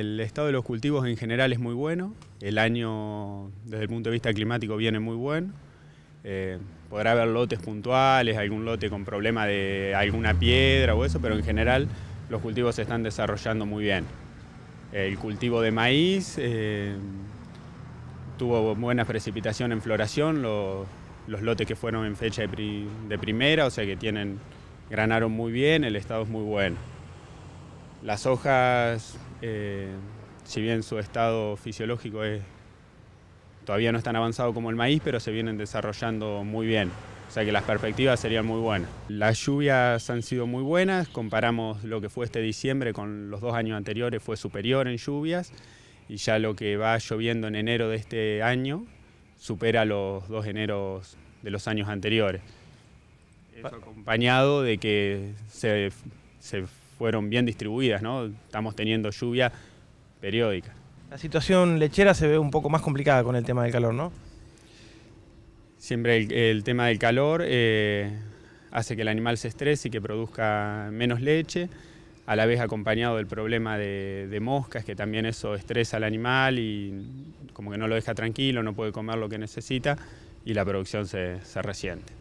El estado de los cultivos en general es muy bueno, el año desde el punto de vista climático viene muy bueno, eh, podrá haber lotes puntuales, algún lote con problema de alguna piedra o eso, pero en general los cultivos se están desarrollando muy bien. El cultivo de maíz eh, tuvo buena precipitación en floración, los lotes que fueron en fecha de, de primera, o sea que tienen, granaron muy bien, el estado es muy bueno. Las hojas, eh, si bien su estado fisiológico es todavía no es tan avanzado como el maíz, pero se vienen desarrollando muy bien. O sea que las perspectivas serían muy buenas. Las lluvias han sido muy buenas, comparamos lo que fue este diciembre con los dos años anteriores, fue superior en lluvias y ya lo que va lloviendo en enero de este año supera los dos eneros de los años anteriores. Eso acompañado de que se, se fueron bien distribuidas, ¿no? Estamos teniendo lluvia periódica. La situación lechera se ve un poco más complicada con el tema del calor, ¿no? Siempre el, tema del calor eh, hace que el animal se estrese y que produzca menos leche, a la vez acompañado del problema de, moscas, que también eso estresa al animal y como que no lo deja tranquilo, no puede comer lo que necesita y la producción se, se resiente.